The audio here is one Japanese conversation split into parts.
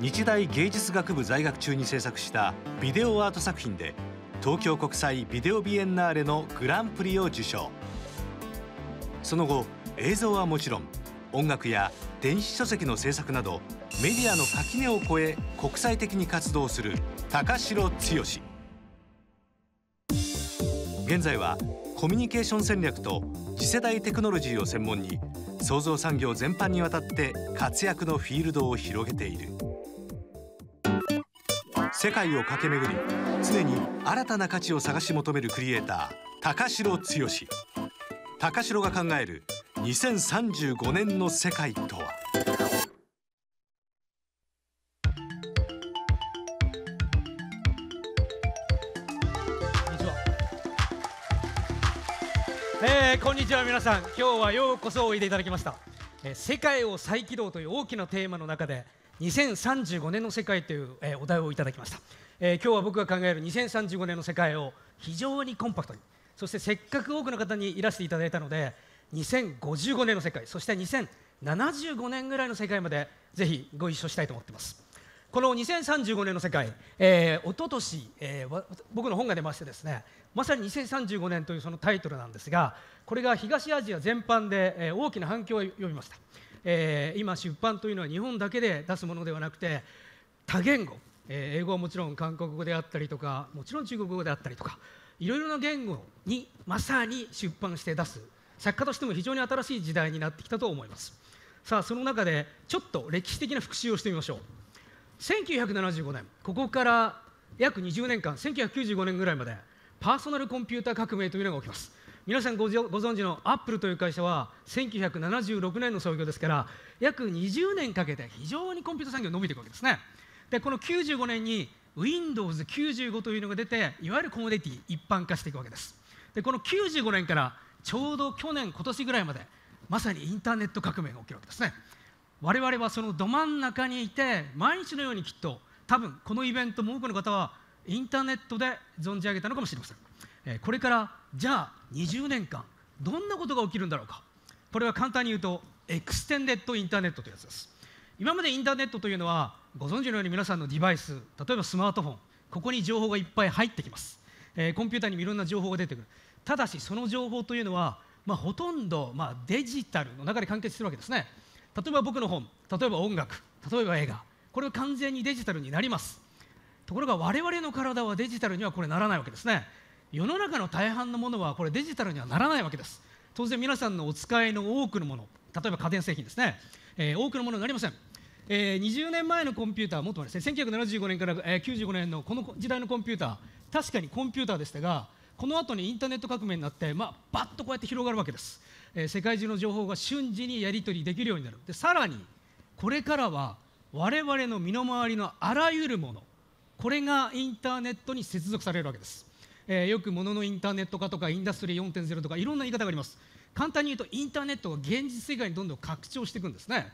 日大芸術学部在学中に制作したビデオアート作品で東京国際ビデオビエンナーレのグランプリを受賞その後映像はもちろん音楽や電子書籍の制作などメディアの垣根を越え国際的に活動する高城剛現在はコミュニケーション戦略と次世代テクノロジーを専門に創造産業全般にわたって活躍のフィールドを広げている世界を駆け巡り常に新たな価値を探し求めるクリエイター高城剛高城が考える2035年の世界とはー、こんにちは皆さん今日はようこそおいでいただきました、えー、世界を再起動という大きなテーマの中で2035年の世界という、えー、お題をいただきました、え今日は僕が考える2035年の世界を非常にコンパクトにそしてせっかく多くの方にいらしていただいたので2055年の世界そして2075年ぐらいの世界までぜひご一緒したいと思ってますこの2035年の世界、えー、おととし、えー、僕の本が出ましてですねまさに2035年というそのタイトルなんですがこれが東アジア全般で大きな反響を呼びました、えー、今出版というのは日本だけで出すものではなくて多言語、えー、英語はもちろん韓国語であったりとかもちろん中国語であったりとかいろいろな言語にまさに出版して出す作家としても非常に新しい時代になってきたと思いますさあその中でちょっと歴史的な復習をしてみましょう1975年ここから約20年間1995年ぐらいまでパーソナルコンピューター革命というのが起きます皆さんご存知のアップルという会社は1976年の創業ですから約20年かけて非常にコンピューター産業伸びていくわけですねでこの95年に Windows95 というのが出ていわゆるコモディティ一般化していくわけですでこの95年からちょうど去年今年ぐらいまでまさにインターネット革命が起きるわけですね我々はそのど真ん中にいて毎日のようにきっと多分このイベントも多くの方はインターネットで存じ上げたのかもしれません、えこれからじゃあ20年間どんなことが起きるんだろうかこれは簡単に言うとエクステンデッドインターネットというやつです今までインターネットというのはご存知のように皆さんのデバイス例えばスマートフォンここに情報がいっぱい入ってきます、えー、コンピューターにもいろんな情報が出てくるただしその情報というのは、まあ、ほとんど、まあ、デジタルの中で完結するわけですね例えば僕の本例えば音楽例えば映画これは完全にデジタルになりますところが我々の体はデジタルにはこれならないわけですね世の中の大半のものはこれデジタルにはならないわけです当然皆さんのお使いの多くのもの例えば家電製品ですね、えー、多くのものになりません、えー、20年前のコンピューターもっと前ですね1975年から、えー、95年のこの時代のコンピューター確かにコンピューターでしたがこの後にインターネット革命になって、まあ、とこうやって広がるわけです、えー、世界中の情報が瞬時にやり取りできるようになるでさらにこれからは我々の身の回りのあらゆるものこれがインターネットに接続されるわけです、えー、よくもののインターネット化とかインダストリー4.0とかいろんな言い方があります簡単に言うとインターネットが現実世界にどんどん拡張していくんですね、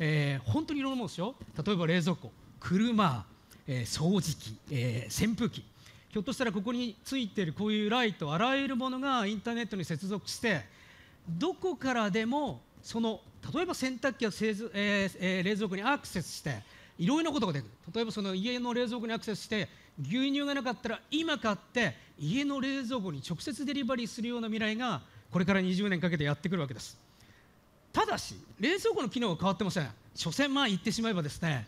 えー、本当にいろんなものですよ例えば冷蔵庫車、えー、掃除機、えー、扇風機ひょっとしたらここについているこういうライトあらゆるものがインターネットに接続してどこからでもその例えば洗濯機や、えー、冷蔵庫にアクセスしていろいろなことができる例えばその家の冷蔵庫にアクセスして牛乳がなかったら今買って家の冷蔵庫に直接デリバリーするような未来がこれから20年かけてやってくるわけですただし冷蔵庫の機能は変わってません所詮まあ言ってしまえばですね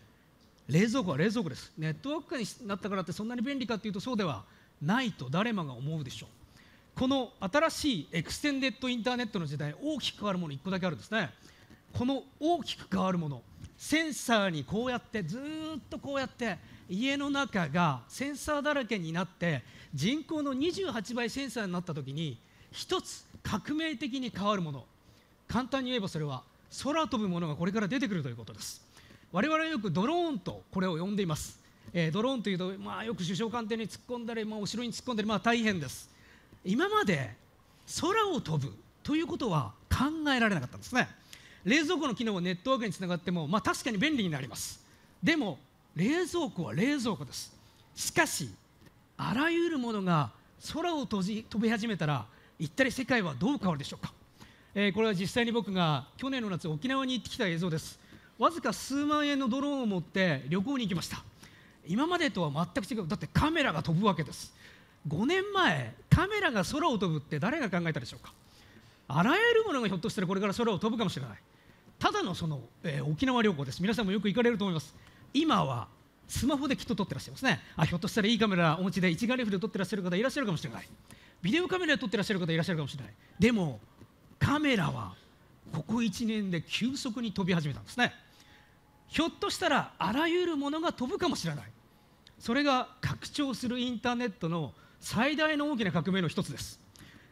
冷蔵庫は冷蔵庫ですネットワーク化になったからってそんなに便利かというとそうではないと誰もが思うでしょうこの新しいエクステンデッドインターネットの時代大きく変わるもの1個だけあるんですねこの大きく変わるものセンサーにこうやってずっとこうやって家の中がセンサーだらけになって人口の28倍センサーになった時に一つ革命的に変わるもの簡単に言えばそれは空飛ぶものがこれから出てくるということです我々はよくドローンとこれを呼んでいます、えー、ドローンというと、まあ、よく首相官邸に突っ込んだり、まあ、お城に突っ込んだり、まあ、大変です今まで空を飛ぶということは考えられなかったんですね冷蔵庫の機能はネットワークにつながっても、まあ、確かに便利になりますでも冷蔵庫は冷蔵庫ですしかしあらゆるものが空をじ飛び始めたら一体世界はどう変わるでしょうか、えー、これは実際に僕が去年の夏沖縄に行ってきた映像ですわずか数万円のドローンを持って旅行に行きました今までとは全く違うだってカメラが飛ぶわけです5年前カメラが空を飛ぶって誰が考えたでしょうかあらゆるものがひょっとしたらこれから空を飛ぶかもしれないただのその、えー、沖縄旅行です皆さんもよく行かれると思います今はスマホできっと撮ってらっしゃいますねあひょっとしたらいいカメラお持ちで一眼レフで撮ってらっしゃる方いらっしゃるかもしれないビデオカメラで撮ってらっしゃる方いらっしゃるかもしれないでもカメラはここ1年で急速に飛び始めたんですねひょっとしたらあらゆるものが飛ぶかもしれないそれが拡張するインターネットの最大の大きな革命の一つです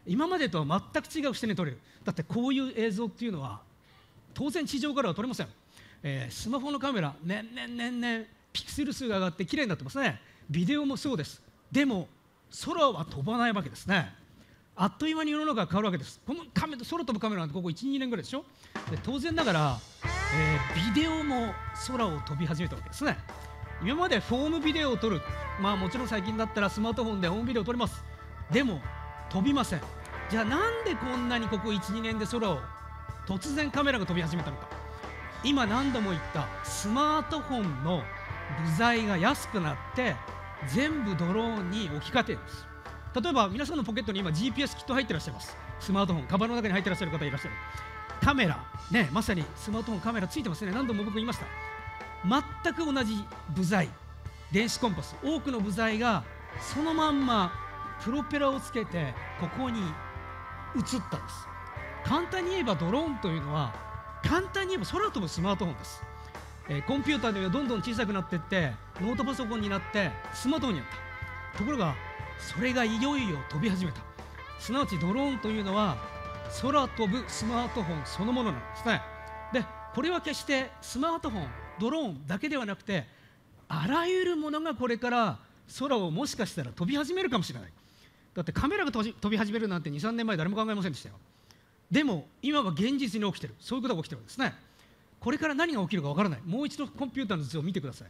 今までとは全く違う視点で撮れるだってこういう映像っていうのは当然地上からは撮れません、えー、スマホのカメラ年々年々ピクセル数が上がって綺麗になってますねビデオもそうですでも空は飛ばないわけですねあっという間に世の中が変わるわけですこのカメ空飛ぶカメラなんてここ12年ぐらいでしょで当然ながら、えー、ビデオも空を飛び始めたわけですね今までフォームビデオを撮るまあもちろん最近だったらスマートフォンでホームビデオを撮りますでも飛びませんじゃあなんでこんなにここ12年で空を突然カメラが飛び始めたのか今何度も言ったスマートフォンの部材が安くなって全部ドローンに置き換えてるんです例えば皆さんのポケットに今 GPS きっと入ってらっしゃいますスマートフォンカバンの中に入ってらっしゃる方いらっしゃるカメラねまさにスマートフォンカメラついてますね何度も僕言いました全く同じ部材電子コンパス多くの部材がそのまんまプロペラをつけてここに移ったんです簡単に言えばドローンというのは簡単に言えば空飛ぶスマートフォンです、えー、コンピューターでどんどん小さくなっていってノートパソコンになってスマートフォンになったところがそれがいよいよ飛び始めたすなわちドローンというのは空飛ぶスマートフォンそのものなんですねでこれは決してスマートフォンドローンだけではなくてあらゆるものがこれから空をもしかしたら飛び始めるかもしれないだってカメラが飛び始めるなんて23年前誰も考えませんでしたよでも今は現実に起きてるそういうことが起きてるんですねこれから何が起きるかわからないもう一度コンピューターの図を見てください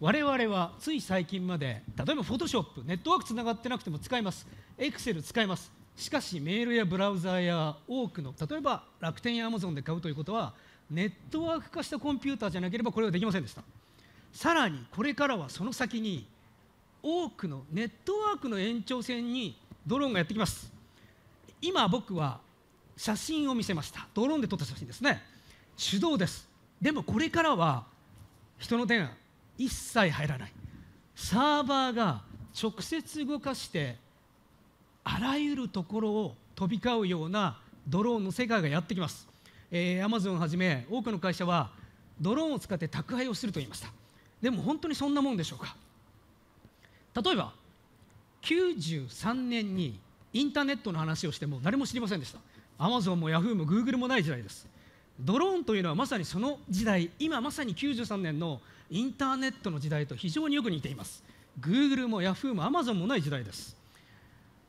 我々はつい最近まで例えばフォトショップネットワークつながってなくても使いますエクセル使いますしかしメールやブラウザーや多くの例えば楽天やアマゾンで買うということはネットワーク化したコンピューターじゃなければこれはできませんでしたさらにこれからはその先に多くのネットワークの延長線にドローンがやってきます今僕は写真を見せましたドローンで撮った写真ですね手動ですでもこれからは人の手が一切入らないサーバーが直接動かしてあらゆるところを飛び交うようなドローンの世界がやってきます、えー、Amazon をはじめ多くの会社はドローンを使って宅配をすると言いましたでも本当にそんなもんでしょうか例えば93年にインターネットの話をしても誰も知りませんでしたアマゾンもヤフーもグーグルもない時代ですドローンというのはまさにその時代今まさに93年のインターネットの時代と非常によく似ていますグーグルもヤフーもアマゾンもない時代です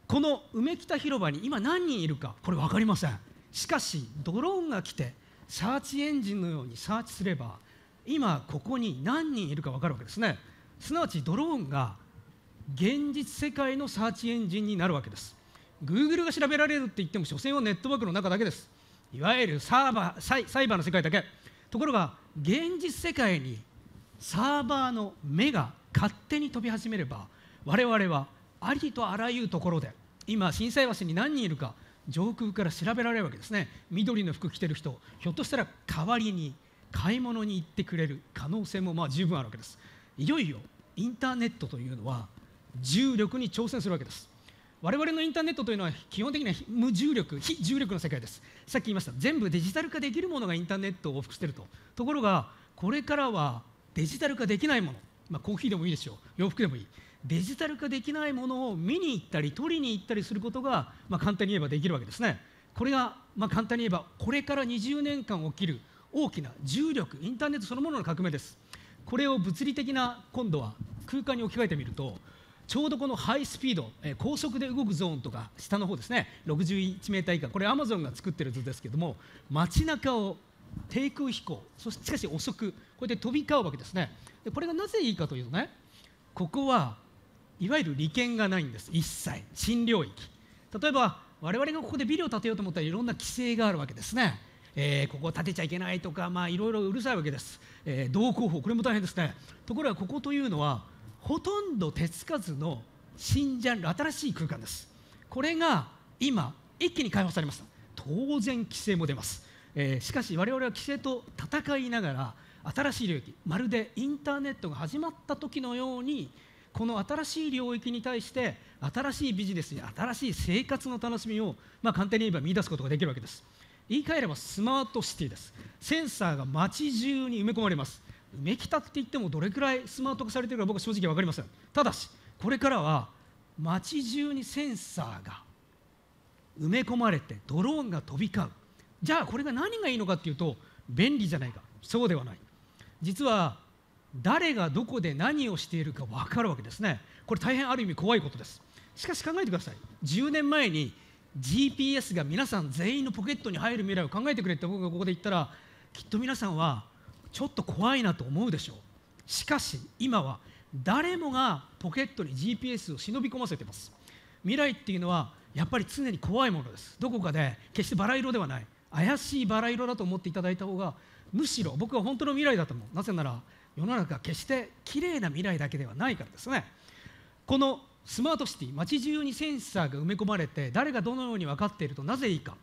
この梅北広場に今何人いるかこれ分かりませんしかしドローンが来てサーチエンジンのようにサーチすれば今ここに何人いるか分かるわけですねすなわちドローンが現実世界のサーチエンジンになるわけです Google が調べられるって言っても所詮はネットワークの中だけですいわゆるサーバーサイサイバーの世界だけところが現実世界にサーバーの目が勝手に飛び始めれば我々はありとあらゆるところで今震災橋に何人いるか上空から調べられるわけですね緑の服着てる人ひょっとしたら代わりに買い物に行ってくれる可能性もまあ十分あるわけですいよいよインターネットというのは重力に挑戦するわけです我々のインターネットというのは基本的には無重力非重力の世界ですさっき言いました全部デジタル化できるものがインターネットを往復してるとところがこれからはデジタル化できないもの、まあ、コーヒーでもいいですよ洋服でもいいデジタル化できないものを見に行ったり取りに行ったりすることが、まあ、簡単に言えばできるわけですねこれが、まあ、簡単に言えばこれから20年間起きる大きな重力インターネットそのものの革命ですこれを物理的な今度は空間に置き換えてみるとちょうどこのハイスピード、え高速で動くゾーンとか下の方ですね 61m 以下これアマゾンが作ってる図ですけども街中を低空飛行そしてしかし遅くこうやって飛び交うわけですねでこれがなぜいいかというとねここはいわゆる利権がないんです一切新領域例えば我々がここでビルを建てようと思ったらいろんな規制があるわけですね、えー、ここを建てちゃいけないとか、まあ、いろいろうるさいわけです、えー、道交法これも大変ですねところがここというのはほとんど手つかずの新ジャンル新しい空間ですこれが今一気に解放されました当然規制も出ます、えー、しかし我々は規制と戦いながら新しい領域まるでインターネットが始まった時のようにこの新しい領域に対して新しいビジネスや新しい生活の楽しみを、まあ、簡単に言えば見出すことができるわけです言い換えればスマートシティですセンサーが街中に埋め込まれますうめきたって言ってもどれくらいスマート化されてるか僕は正直分かりませんただしこれからは街中にセンサーが埋め込まれてドローンが飛び交うじゃあこれが何がいいのかっていうと便利じゃないかそうではない実は誰がどこで何をしているか分かるわけですねこれ大変ある意味怖いことですしかし考えてください10年前に GPS が皆さん全員のポケットに入る未来を考えてくれって僕がここで言ったらきっと皆さんはちょっと怖いなと思うでしょうしかし今は誰もがポケットに GPS を忍び込ませてます未来っていうのはやっぱり常に怖いものですどこかで決してバラ色ではない怪しいバラ色だと思っていただいた方がむしろ僕は本当の未来だと思うなぜなら世の中は決して綺麗な未来だけではないからですねこのスマートシティ街中にセンサーが埋め込まれて誰がどのように分かっているとなぜいいか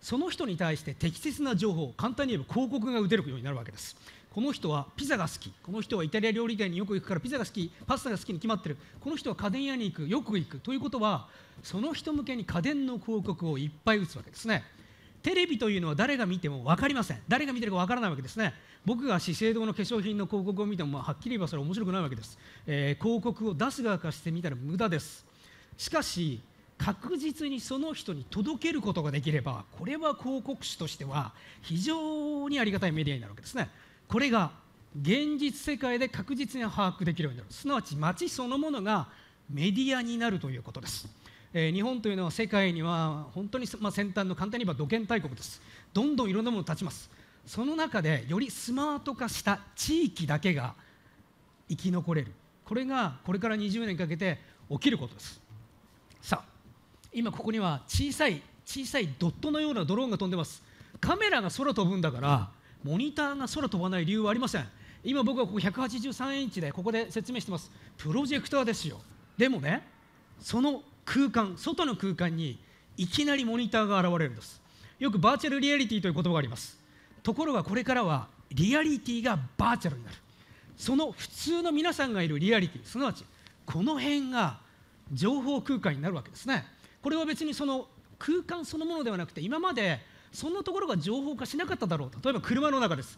その人に対して適切な情報簡単に言えば広告が打てるようになるわけですこの人はピザが好きこの人はイタリア料理店によく行くからピザが好きパスタが好きに決まってるこの人は家電屋に行くよく行くということはその人向けに家電の広告をいっぱい打つわけですねテレビというのは誰が見ても分かりません誰が見てるか分からないわけですね僕が資生堂の化粧品の広告を見ても、まあ、はっきり言えばそれ面白くないわけです、えー、広告を出す側からしてみたら無駄ですしかし確実にその人に届けることができればこれは広告主としては非常にありがたいメディアになるわけですねこれが現実世界で確実に把握できるようになるすなわち街そのものがメディアになるということです、えー、日本というのは世界には本当に、まあ、先端の簡単に言えば土建大国ですどんどんいろんなものが立ちますその中でよりスマート化した地域だけが生き残れるこれがこれから20年かけて起きることですさあ今ここには小さい小さいドットのようなドローンが飛んでますカメラが空飛ぶんだからモニターが空飛ばない理由はありません今僕はここ183インチでここで説明してますプロジェクターですよでもねその空間外の空間にいきなりモニターが現れるんですよくバーチャルリアリティという言葉がありますところがこれからはリアリティがバーチャルになるその普通の皆さんがいるリアリティすなわちこの辺が情報空間になるわけですねこれは別にその空間そのものではなくて今までそんなところが情報化しなかっただろう例えば車の中です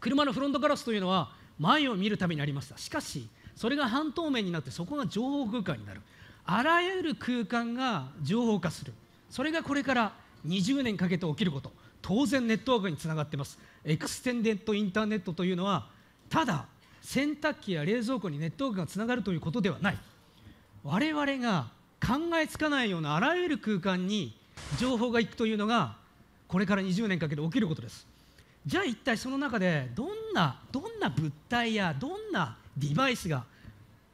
車のフロントガラスというのは前を見るためにありましたしかしそれが半透明になってそこが情報空間になるあらゆる空間が情報化するそれがこれから20年かけて起きること当然ネットワークにつながってますエクステンデッドインターネットというのはただ洗濯機や冷蔵庫にネットワークがつながるということではない我々が考えつかないようなあらゆる空間に情報がいくというのがこれから20年かけて起きることですじゃあ一体その中でどんなどんな物体やどんなデバイスが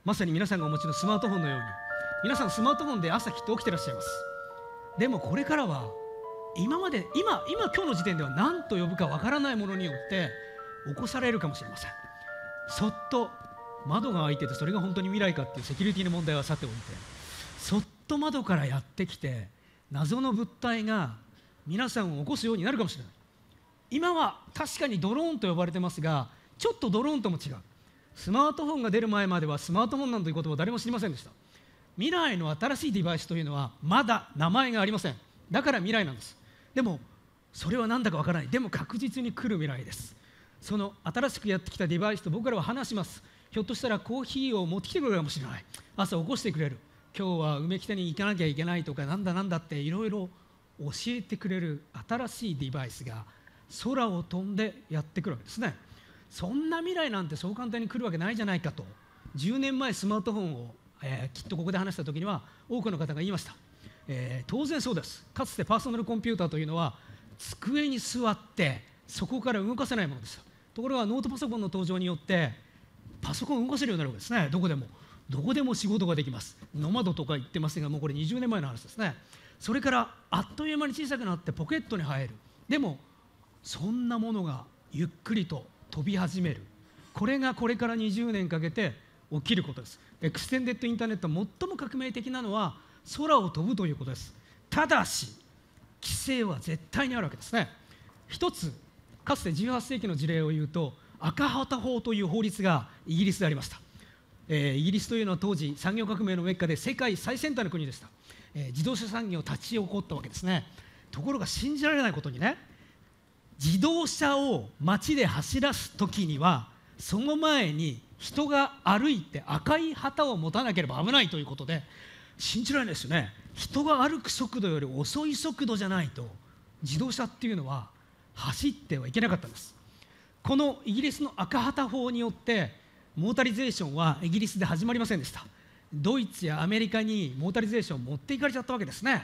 まさに皆さんがお持ちのスマートフォンのように皆さんスマートフォンで朝きっと起きてらっしゃいますでもこれからは今まで今今今日の時点では何と呼ぶかわからないものによって起こされるかもしれませんそっと窓が開いててそれが本当に未来かっていうセキュリティの問題はさておいてそっと窓からやってきて謎の物体が皆さんを起こすようになるかもしれない今は確かにドローンと呼ばれてますがちょっとドローンとも違うスマートフォンが出る前まではスマートフォンなんていう言葉誰も知りませんでした未来の新しいデバイスというのはまだ名前がありませんだから未来なんですでもそれは何だかわからないでも確実に来る未来ですその新しくやってきたデバイスと僕らは話しますひょっとしたらコーヒーを持ってきてくれるかもしれない朝起こしてくれる今日は梅北に行かなきゃいけないとかなんだなんだっていろいろ教えてくれる新しいデバイスが空を飛んでやってくるわけですねそんな未来なんてそう簡単に来るわけないじゃないかと10年前スマートフォンを、えー、きっとここで話した時には多くの方が言いました、えー、当然そうですかつてパーソナルコンピューターというのは机に座ってそこから動かせないものですところがノートパソコンの登場によってパソコンを動かせるようになるわけですねどこでもどこでも仕事ができますノマドとか言ってますがもうこれ20年前の話ですねそれからあっという間に小さくなってポケットに入るでもそんなものがゆっくりと飛び始めるこれがこれから20年かけて起きることですエクステンデッドインターネット最も革命的なのは空を飛ぶということですただし規制は絶対にあるわけですね一つかつて18世紀の事例を言うと赤旗法という法律がイギリスでありましたえー、イギリスというのは当時産業革命のメッカで世界最先端の国でした、えー、自動車産業立ち起こったわけですねところが信じられないことにね自動車を街で走らす時にはその前に人が歩いて赤い旗を持たなければ危ないということで信じられないですよね人が歩く速度より遅い速度じゃないと自動車っていうのは走ってはいけなかったんですこのイギリスの赤旗法によってモータリゼーションはイギリスで始まりませんでしたドイツやアメリカにモータリゼーションを持っていかれちゃったわけですね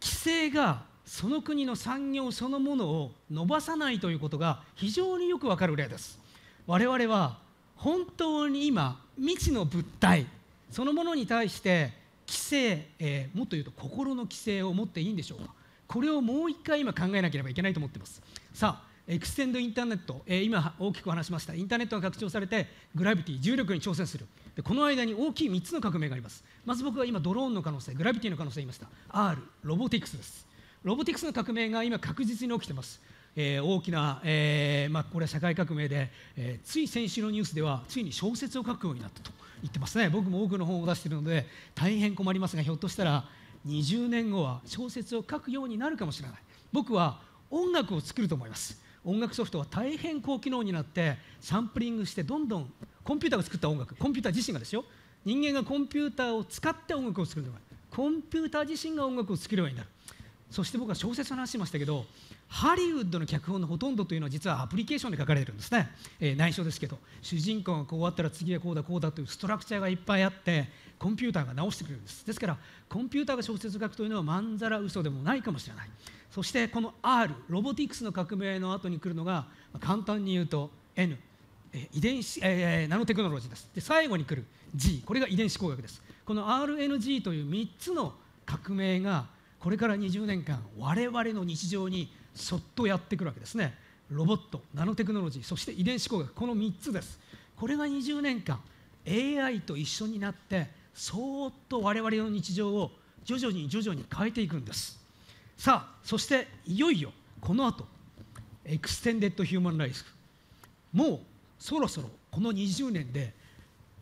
規制がその国の産業そのものを伸ばさないということが非常によくわかる例です我々は本当に今未知の物体そのものに対して規制、えー、もっと言うと心の規制を持っていいんでしょうかこれをもう一回今考えなければいけないと思ってますさあエクステンドインターネット、えー、今大きく話しましたインターネットが拡張されてグラビティ重力に挑戦するでこの間に大きい3つの革命がありますまず僕は今ドローンの可能性グラビティの可能性言いました R ロボティクスですロボティクスの革命が今確実に起きてますえー、大きな、えーまあ、これは社会革命で、えー、つい先週のニュースではついに小説を書くようになったと言ってますね僕も多くの本を出しているので大変困りますがひょっとしたら20年後は小説を書くようになるかもしれない僕は音楽を作ると思います音楽ソフトは大変高機能になってサンプリングしてどんどんコンピューターが作った音楽コンピューター自身がですよ人間がコンピューターを使って音楽を作るのがコンピューター自身が音楽を作ればいいんだそして僕は小説の話しましたけどハリウッドの脚本のほとんどというのは実はアプリケーションで書かれてるんですね、えー、内緒ですけど主人公がこうあったら次はこうだこうだというストラクチャーがいっぱいあってコンピューターが直してくれるんですですからコンピューターが小説を書くというのはまんざら嘘でもないかもしれないそしてこの R ロボティクスの革命の後に来るのが簡単に言うと N 遺伝子、えー、ナノテクノロジーですで最後に来る G これが遺伝子工学ですこの RNG という3つの革命がこれから20年間我々の日常にそっとやってくるわけですねロボットナノテクノロジーそして遺伝子工学この3つですこれが20年間 AI と一緒になってそっと我々の日常を徐々に徐々に変えていくんですさあそしていよいよこの後エクステンデッド・ヒューマン・ライスもうそろそろこの20年で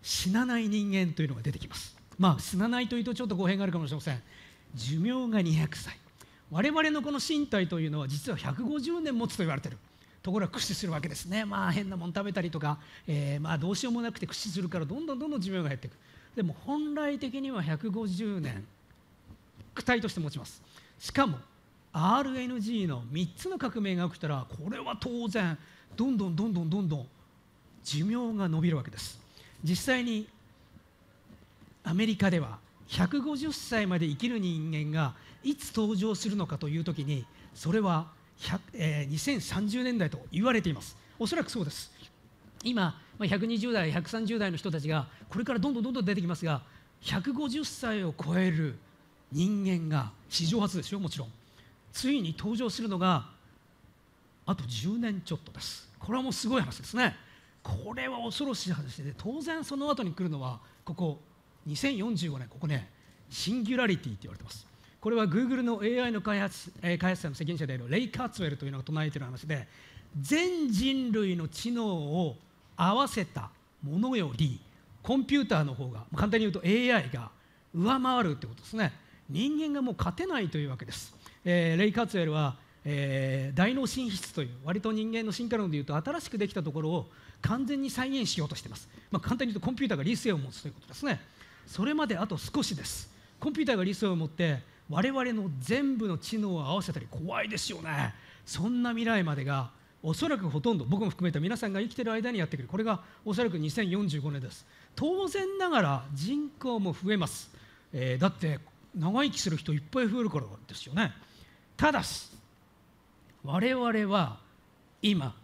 死なない人間というのが出てきますまあ死なないというとちょっと語弊があるかもしれません寿命が200歳我々のこの身体というのは実は150年持つと言われてるところは駆使するわけですねまあ変なもん食べたりとか、えー、まあどうしようもなくて駆使するからどんどんどんどん寿命が減っていくでも本来的には150年躯体として持ちますしかも RNG の3つの革命が起きたらこれは当然どんどんどんどんどんどん寿命が延びるわけです実際にアメリカでは150歳まで生きる人間がいつ登場するのかというときにそれはえー、2030年代と言われていますおそらくそうです今120代130代の人たちがこれからどんどんどんどん出てきますが150歳を超える人間が史上初ですよもちろんついに登場するのがあと10年ちょっとですこれはもうすごい話ですねこれは恐ろしい話で当然その後に来るのはここ2045年ここねシンギュラリティって言われてますこれは Google の AI の開発,、えー、開発者の責任者であるレイ・カーツウェルというのが唱えている話で全人類の知能を合わせたものよりコンピューターの方が簡単に言うと AI が上回るということですね人間がもう勝てないというわけです、えー、レイ・カーツウェルは、えー、大脳進出という割と人間の進化論でいうと新しくできたところを完全に再現しようとしています、まあ、簡単に言うとコンピューターが理性を持つということですねそれまであと少しですコンピューターが理性を持って我々の全部の知能を合わせたり怖いですよねそんな未来までがおそらくほとんど僕も含めた皆さんが生きてる間にやってくるこれがおそらく2045年です当然ながら人口も増えます、えー、だって長生きする人いっぱい増えるからですよねただし我々は今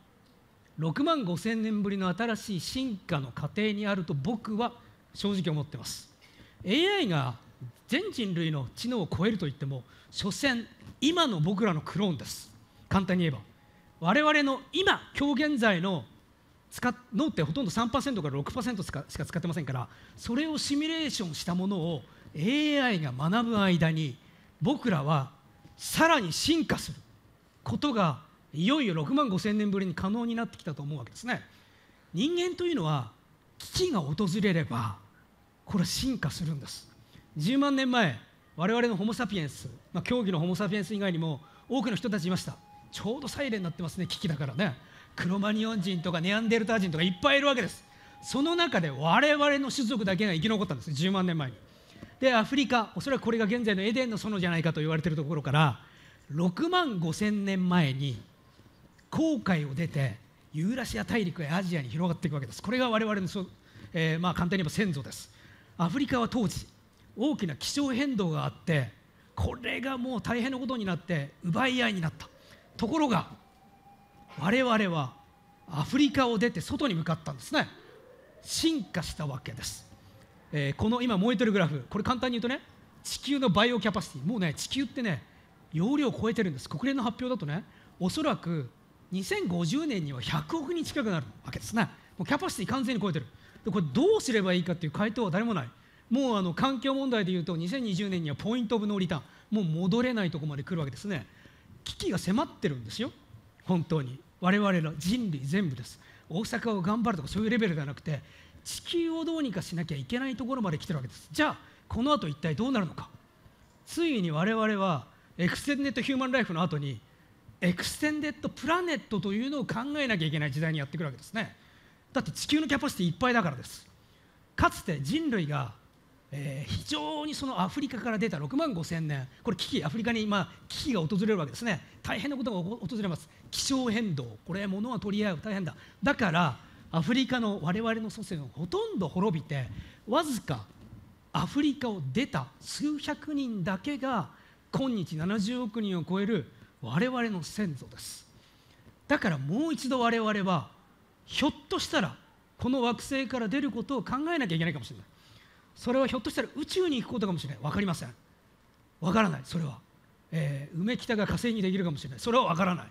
6万5千年ぶりの新しい進化の過程にあると僕は正直思ってます AI が全人類の知能を超えるといっても所詮今の僕らのクローンです簡単に言えば我々の今今日現在の使脳ってほとんど3%から6%しかしか使ってませんからそれをシミュレーションしたものを AI が学ぶ間に僕らはさらに進化することがいよいよ6万5千年ぶりに可能になってきたと思うわけですね人間というのは危機が訪れればこれ進化するんです10万年前我々のホモ・サピエンス、まあ、競技のホモ・サピエンス以外にも多くの人たちいましたちょうどサイレンになってますね危機だからねクロマニオン人とかネアンデルター人とかいっぱいいるわけですその中で我々の種族だけが生き残ったんです10万年前にでアフリカおそらくこれが現在のエデンの園じゃないかと言われているところから6万5千年前に航海を出てユーラシア大陸やアジアに広がっていくわけですこれが我々のそ、えー、まあ簡単に言えば先祖ですアフリカは当時大きな気象変動があってこれがもう大変なことになって奪い合いになったところが我々はアフリカを出て外に向かったんですね進化したわけです、えー、この今燃えてるグラフこれ簡単に言うとね地球のバイオキャパシティもうね地球ってね容量を超えてるんです国連の発表だとねおそらく2050年には100億人近くなるわけですねもうキャパシティ完全に超えてるでこれどうすればいいかっていう回答は誰もないもうあの環境問題でいうと2020年にはポイント・オブ・ノーリターンもう戻れないとこまで来るわけですね危機が迫ってるんですよ本当に我々の人類全部です大阪を頑張るとかそういうレベルではなくて地球をどうにかしなきゃいけないところまで来てるわけですじゃあこの後一体どうなるのかついに我々はエクステンデッド・ヒューマン・ライフの後にエクステンデッド・プラネットというのを考えなきゃいけない時代にやってくるわけですねだって地球のキャパシティいっぱいだからですかつて人類がえー、非常にそのアフリカから出た6万5 0年これ危機アフリカに、今危機が訪れるわけですね大変なことが訪れます気象変動これ物は取り合う大変だだからアフリカの我々の祖先をほとんど滅びてわずかアフリカを出た数百人だけが今日70億人を超える我々の先祖ですだからもう一度我々はひょっとしたらこの惑星から出ることを考えなきゃいけないかもしれないそれはひょっとしたら宇宙に行くことかもしれない分かりません分からないそれは、えー、梅北が火星にできるかもしれないそれは分からない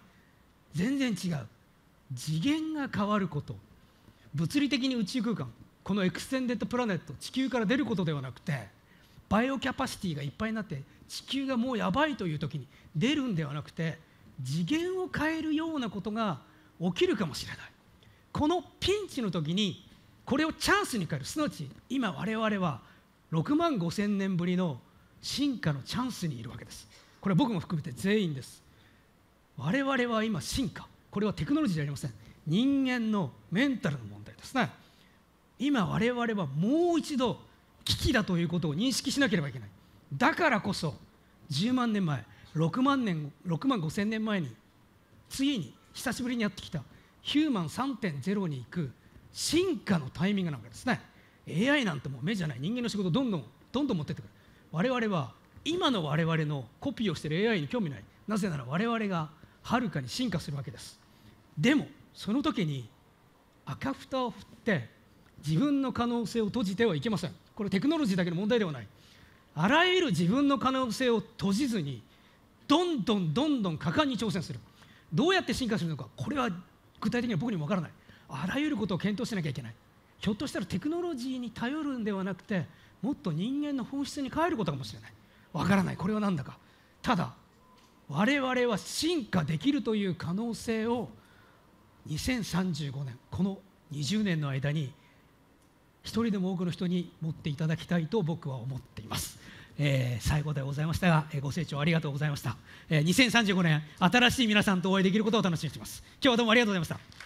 全然違う次元が変わること物理的に宇宙空間このエクステンデッドプラネット地球から出ることではなくてバイオキャパシティがいっぱいになって地球がもうやばいという時に出るんではなくて次元を変えるようなことが起きるかもしれないこのピンチの時にこれをチャンスに変えるすなわち今我々は6万5千年ぶりの進化のチャンスにいるわけですこれは僕も含めて全員です我々は今進化これはテクノロジーじゃありません人間のメンタルの問題ですね今我々はもう一度危機だということを認識しなければいけないだからこそ10万年前6万年6万5千年前についに久しぶりにやってきたヒューマン3.0に行く進化のタイミングなわけですね AI なんてもう目じゃない人間の仕事どんどんどんどん持ってってくる我々は今の我々のコピーをしてる AI に興味ないなぜなら我々がはるかに進化するわけですでもその時に赤蓋を振って自分の可能性を閉じてはいけませんこれテクノロジーだけの問題ではないあらゆる自分の可能性を閉じずにどんどんどんどん果敢に挑戦するどうやって進化するのかこれは具体的には僕にも分からないあらゆることを検討しなきゃいけないひょっとしたらテクノロジーに頼るんではなくてもっと人間の本質に変えることかもしれないわからないこれは何だかただ我々は進化できるという可能性を2035年この20年の間に一人でも多くの人に持っていただきたいと僕は思っています、えー、最後でございましたが、えー、ご清聴ありがとうございました、えー、2035年新しい皆さんとお会いできることを楽しみにしています今日はどうもありがとうございました